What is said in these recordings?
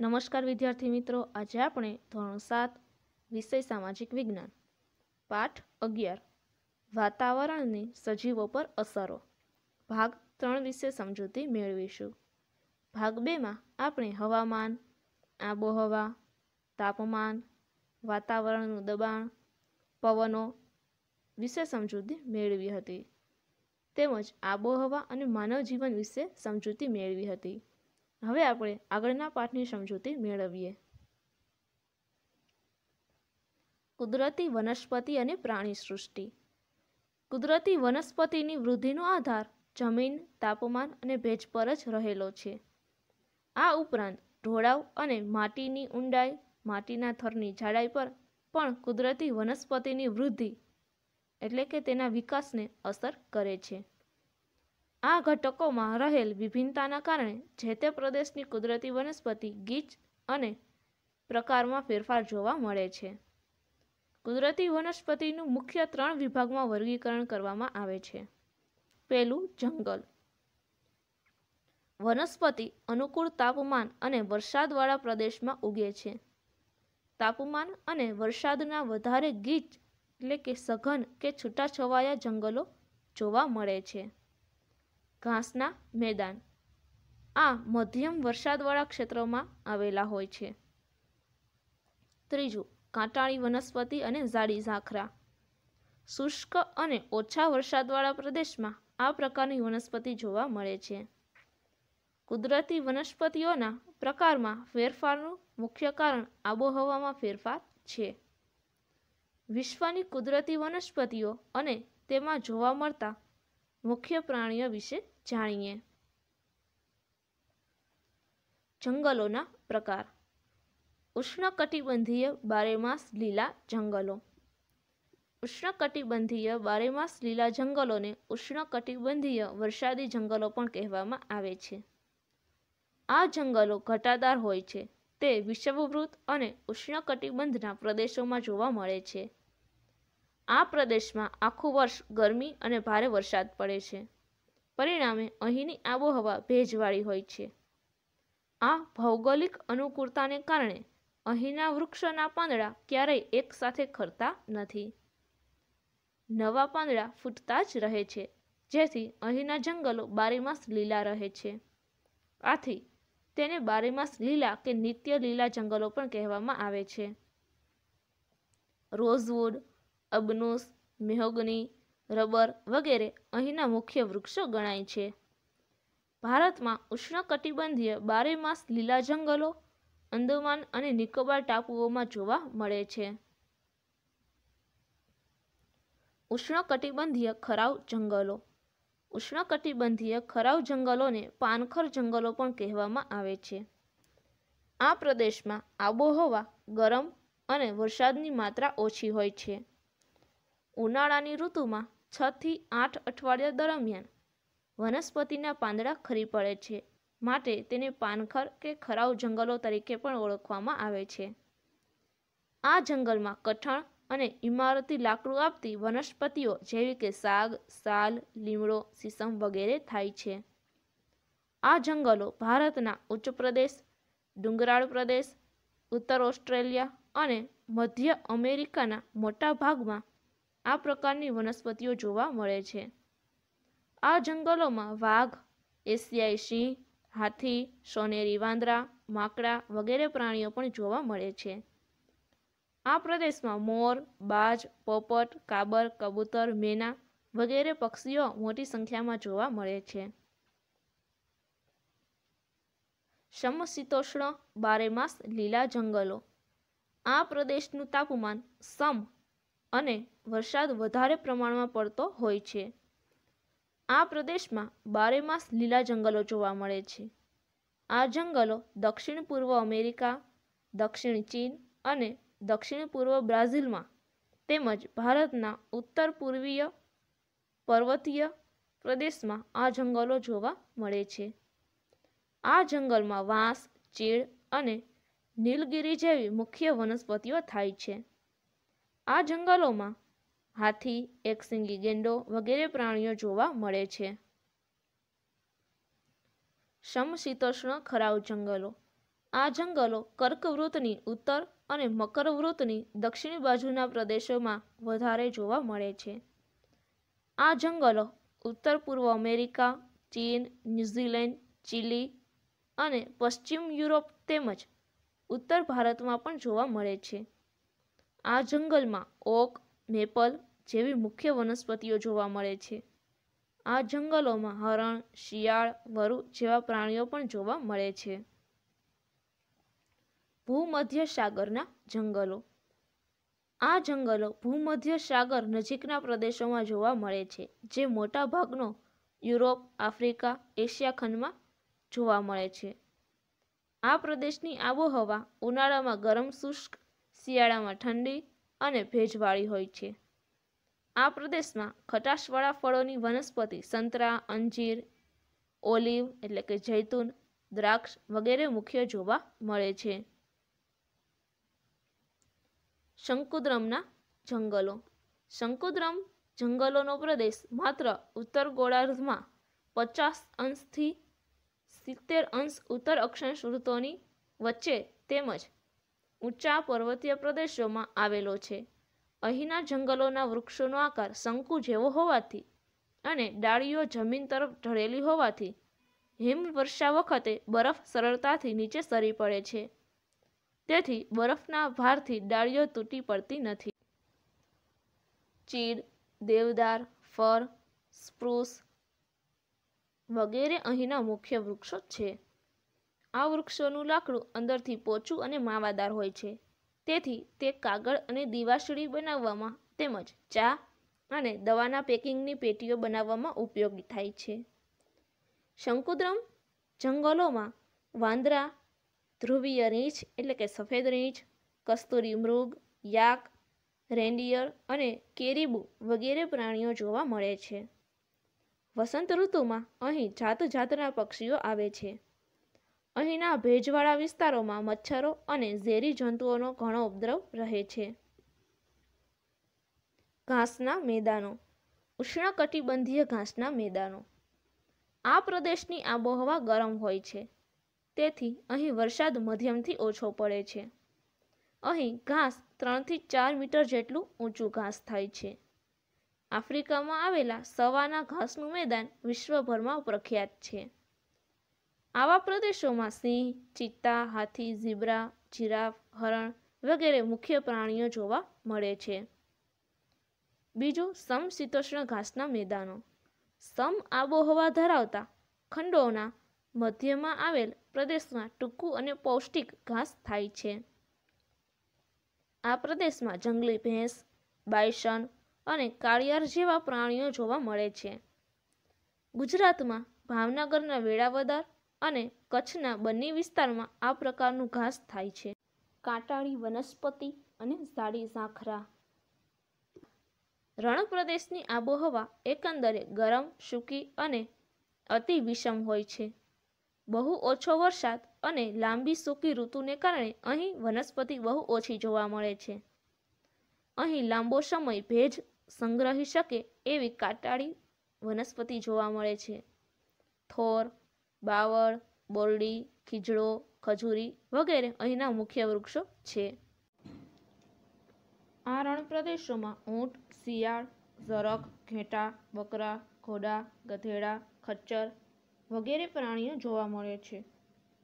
નમસ્કાર વિદ્યાર્થી મિત્રો આજે આપણે ધોરણ સાત વિષય સામાજિક વિજ્ઞાન પાઠ અગિયાર વાતાવરણની સજીવો પર અસરો ભાગ ત્રણ વિશે સમજૂતી મેળવીશું ભાગ બેમાં આપણે હવામાન આબોહવા તાપમાન વાતાવરણનું દબાણ પવનો વિશે સમજૂતી મેળવી હતી તેમજ આબોહવા અને માનવ જીવન વિશે સમજૂતી મેળવી હતી હવે આપણે આગળના પાઠની સમજૂતી મેળવીએ કુદરતી વનસ્પતિ અને પ્રાણી સૃષ્ટિ કુદરતી વનસ્પતિની વૃદ્ધિનો આધાર જમીન તાપમાન અને ભેજ પર જ રહેલો છે આ ઉપરાંત ઢોળાવ અને માટીની ઊંડાઈ માટીના થરની જાડાઈ પર પણ કુદરતી વનસ્પતિની વૃદ્ધિ એટલે કે તેના વિકાસને અસર કરે છે આ ઘટકોમાં રહેલ વિભિન્નતાના કારણે જે તે પ્રદેશની કુદરતી વનસ્પતિ ગીચ અને પ્રકારમાં ફેરફાર જોવા મળે છે કુદરતી વનસ્પતિનું મુખ્ય ત્રણ વિભાગમાં વર્ગીકરણ કરવામાં આવે છે પહેલું જંગલ વનસ્પતિ અનુકૂળ તાપમાન અને વરસાદવાળા પ્રદેશમાં ઉગે છે તાપમાન અને વરસાદના વધારે ગીચ એટલે કે સઘન કે છૂટાછવાયા જંગલો જોવા મળે છે ઘાસના મેદાન આ મધ્યમ વરસાદવાળા ક્ષેત્રોમાં આવેલા હોય છે ત્રીજું કાંટાળી વનસ્પતિ અને ઝાડી ઝાંખરા શુષ્ક અને ઓછા વરસાદવાળા પ્રદેશમાં આ પ્રકારની વનસ્પતિ જોવા મળે છે કુદરતી વનસ્પતિઓના પ્રકારમાં ફેરફારનું મુખ્ય કારણ આબોહવામાં ફેરફાર છે વિશ્વની કુદરતી વનસ્પતિઓ અને તેમાં જોવા મળતા મુખ્ય પ્રાણીઓ વિશે જાણીએ જંગલોના પ્રકાર ઉષ્ણકટિબંધીય બારેમાસ લીલા જંગલો ઉષ્ણકટિબંધીય બારેમાસ લીલા જંગલોને ઉષ્ણકટિબંધીય વરસાદી જંગલો પણ કહેવામાં આવે છે આ જંગલો ઘટાદાર હોય છે તે વિષવવૃત અને ઉષ્ણકટિબંધના પ્રદેશોમાં જોવા મળે છે આ પ્રદેશમાં આખું વર્ષ ગરમી અને ભારે વરસાદ પડે છે પરિણામે અહીંની આબોહવા ભેજવાળી હોય છે આ ભૌગોલિક અનુકૂળતાને કારણે અહીંના વૃક્ષોના પાંદડા ક્યારેય એક સાથે ખરતા નથી નવા પાંદડા ફૂટતા જ રહે છે જેથી અહીંના જંગલો બારેમાસ લીલા રહે છે આથી તેને બારેમાસ લીલા કે નિત્ય લીલા જંગલો પણ કહેવામાં આવે છે રોઝવુડ અબનુસ મેહોગની રબર વગેરે અહીંના મુખ્ય વૃક્ષો ગણાય છે ભારતમાં ઉષ્ણકટિબંધીય બારેમાસ લીલા જંગલો અંદમાન અને નિકોબાર ટાપુઓમાં જોવા મળે છે ઉષ્ણકટિબંધીય ખરાવ જંગલો ઉષ્ણકટિબંધીય ખરાવ જંગલોને પાનખર જંગલો પણ કહેવામાં આવે છે આ પ્રદેશમાં આબોહવા ગરમ અને વરસાદની માત્રા ઓછી હોય છે ઉનાળાની ઋતુમાં છથી આઠ અઠવાડિયા દરમિયાન વનસ્પતિના પાંદડા ખરી પડે છે માટે તેને પાનખર કે ખરાવ જંગલો તરીકે પણ ઓળખવામાં આવે છે આ જંગલમાં કઠણ અને ઇમારતી લાકડું આપતી વનસ્પતિઓ જેવી કે સાગ સાલ લીમડો સીસમ વગેરે થાય છે આ જંગલો ભારતના ઉચ્ચ પ્રદેશ ડુંગરાળ પ્રદેશ ઉત્તર ઓસ્ટ્રેલિયા અને મધ્ય અમેરિકાના મોટા ભાગમાં આ પ્રકારની વનસ્પતિઓ જોવા મળે છે આ જંગલોમાં વાઘ એશિયાઈ સિંહ હાથી સોનેરી વાંદરા માકડા વગેરે પ્રાણીઓ પણ જોવા મળે છે આ પ્રદેશમાં મોર બાજ પોપટ કાબર કબૂતર મેના વગેરે પક્ષીઓ મોટી સંખ્યામાં જોવા મળે છે સમશીતોષ્ણ બારેમાસ લીલા જંગલો આ પ્રદેશનું તાપમાન સમ અને વરસાદ વધારે પ્રમાણમાં પડતો હોય છે આ પ્રદેશમાં બારેમાસ લીલા જંગલો જોવા મળે છે આ જંગલો દક્ષિણ પૂર્વ અમેરિકા દક્ષિણ ચીન અને દક્ષિણ પૂર્વ બ્રાઝિલમાં તેમજ ભારતના ઉત્તર પૂર્વીય પર્વતીય પ્રદેશમાં આ જંગલો જોવા મળે છે આ જંગલમાં વાંસ ચીડ અને નીલગિરી જેવી મુખ્ય વનસ્પતિઓ થાય છે આ જંગલોમાં હાથી એક સિંગી ગેંડો વગેરે પ્રાણીઓ જોવા મળે છે સમશીતોષ્ણ ખરાવ જંગલો આ જંગલો કર્કવૃતની ઉત્તર અને મકરવૃતની દક્ષિણ બાજુના પ્રદેશોમાં વધારે જોવા મળે છે આ જંગલો ઉત્તર પૂર્વ અમેરિકા ચીન ન્યૂઝીલેન્ડ ચીલી અને પશ્ચિમ યુરોપ તેમજ ઉત્તર ભારતમાં પણ જોવા મળે છે આ જંગલમાં ઓક મેપલ જેવી મુખ્ય વનસ્પતિઓ જોવા મળે છે આ જંગલોમાં હરણ શિયાળ વરુ જેવા પ્રાણીઓ પણ જોવા મળે છે ભૂમધ્ય સાગરના જંગલો આ જંગલો ભૂમધ્ય સાગર નજીકના પ્રદેશોમાં જોવા મળે છે જે મોટાભાગનો યુરોપ આફ્રિકા એશિયા ખંડમાં જોવા મળે છે આ પ્રદેશની આબોહવા ઉનાળામાં ગરમ શુષ્ક શિયાળામાં ઠંડી અને ભેજવાળી હોય છે આ પ્રદેશમાં ખટાશવાળા ફળોની વનસ્પતિ સંતરા અંજીર ઓલિવ એટલે કે જૈતુન દ્રાક્ષ વગેરે મુખ્ય જોવા મળે છે શંકુદ્રમના જંગલો શંકુદ્રમ જંગલોનો પ્રદેશ માત્ર ઉત્તર ગોળાર્ધમાં પચાસ અંશથી સિત્તેર અંશ ઉત્તર અક્ષાંશ ઋતુની વચ્ચે તેમજ ઊંચા પર્વતીય પ્રદેશોમાં આવેલો છે અહીંના જંગલોના વૃક્ષોનો આકાર શંકુ જેવો હોવાથી અને ડાળીઓ જમીન તરફ ઢળેલી હોવાથી હિમવર્ષા વખતે બરફ સરળતાથી નીચે સરી પડે છે તેથી બરફના ભારથી ડાળીઓ તૂટી પડતી નથી ચીડ દેવદાર ફર સ્પ્રૂસ વગેરે અહીંના મુખ્ય વૃક્ષો છે આ વૃક્ષોનું લાકડું અંદરથી પોચું અને માવાદાર હોય છે તેથી તે કાગળ અને દિવાસળી બનાવવામાં તેમજ ચા અને દવાના પેકિંગની પેટીઓ બનાવવામાં ઉપયોગી થાય છે શંકુદ્રમ જંગલોમાં વાંદરા ધ્રુવીય રીંછ એટલે કે સફેદ રીંછ કસ્તુરી મૃગ યાક રેન્ડિયર અને કેરીબુ વગેરે પ્રાણીઓ જોવા મળે છે વસંત ઋતુમાં અહીં જાત જાતના પક્ષીઓ આવે છે અહીંના ભેજવાળા વિસ્તારોમાં મચ્છરો અને ઝેરી જંતુઓનો ઘણો ઉપદ્રવ રહે છે ઘાસના મેદાનો ઉષ્ણકટિબંધીય ઘાસના મેદાનો આ પ્રદેશની આબોહવા ગરમ હોય છે તેથી અહીં વરસાદ મધ્યમથી ઓછો પડે છે અહીં ઘાસ ત્રણથી ચાર મીટર જેટલું ઊંચું ઘાસ થાય છે આફ્રિકામાં આવેલા સવાના ઘાસનું મેદાન વિશ્વભરમાં પ્રખ્યાત છે આવા પ્રદેશોમાં સિંહ ચિત્તા હાથી ઝીબ્રા જીરાફ હરણ વગેરે મુખ્ય પ્રાણીઓ જોવા મળે છે બીજું સમશીતોષ્ણ ઘાસના મેદાનો સમ આબોહવા ધરાવતા ખંડોના મધ્યમાં આવેલ પ્રદેશમાં ટૂંકું અને પૌષ્ટિક ઘાસ થાય છે આ પ્રદેશમાં જંગલી ભેંસ બાયસન અને કાળિયાર જેવા પ્રાણીઓ જોવા મળે છે ગુજરાતમાં ભાવનગરના વેળાવદર અને કચ્છના બંને વિસ્તારમાં આ પ્રકારનું ઘાસ થાય છે કાંટાળી વનસ્પતિ અને ઝાડી ઝાંખરા રણપ્રદેશની આબોહવા એકંદરે ગરમ સૂકી અને અતિ વિષમ હોય છે બહુ ઓછો વરસાદ અને લાંબી સૂકી ઋતુને કારણે અહીં વનસ્પતિ બહુ ઓછી જોવા મળે છે અહીં લાંબો સમય ભેજ સંગ્રહી શકે એવી કાટાળી વનસ્પતિ જોવા મળે છે થોર બાવળ બોરડી ખીજડો ખજૂરી વગેરે અહીંના મુખ્ય વૃક્ષો છે આ રણ પ્રદેશોમાં ઊંટ શિયાળ ઝરખ ઘેટા બકરા ઘોડા ગધેડા ખચ્ચર વગેરે પ્રાણીઓ જોવા મળે છે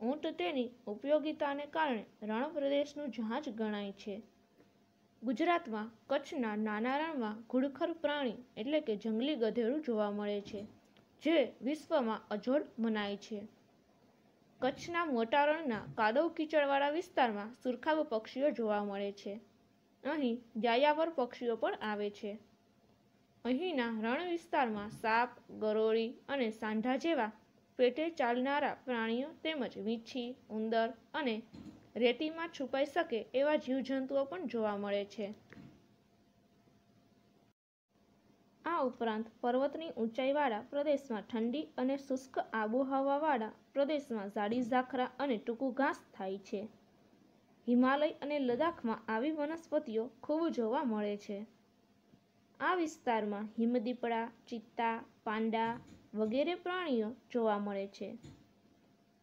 ઊંટ તેની ઉપયોગિતાને કારણે રણ પ્રદેશનું જહાજ ગણાય છે ગુજરાતમાં કચ્છના નાના રણમાં ઘુડખર પ્રાણી એટલે કે જંગલી ગધેડું જોવા મળે છે જે વિશ્વમાં અજોડ મનાય છે કચ્છના મોટારણના કાદવ કીચડવાળા વિસ્તારમાં સુરખાબ પક્ષીઓ જોવા મળે છે અહીં જાયાવર પક્ષીઓ પણ આવે છે અહીંના રણ વિસ્તારમાં સાપ ગરોળી અને સાંઢા જેવા પેટે ચાલનારા પ્રાણીઓ તેમજ વીંછી ઉંદર અને રેતીમાં છુપાઈ શકે એવા જીવજંતુઓ પણ જોવા મળે છે આ ઉપરાંત પર્વતની ઊંચાઈવાળા પ્રદેશમાં ઠંડી અને શુષ્ક આબોહવાવાળા પ્રદેશમાં ઝાડી ઝાખરા અને ટૂંકું ઘાસ થાય છે હિમાલય અને લદ્દાખમાં આવી વનસ્પતિઓ ખૂબ જોવા મળે છે આ વિસ્તારમાં હિમદીપડા ચિત્તા પાંડા વગેરે પ્રાણીઓ જોવા મળે છે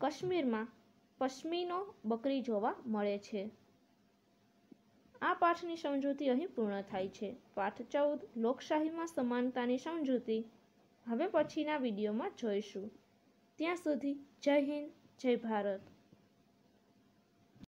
કાશ્મીરમાં પશ્મિનો બકરી જોવા મળે છે આ પાઠની સમજૂતી અહીં પૂર્ણ થાય છે પાઠ ચૌદ લોકશાહીમાં સમાનતાની સમજૂતી હવે પછીના વિડીયોમાં જોઈશું ત્યાં સુધી જય હિન્દ જય ભારત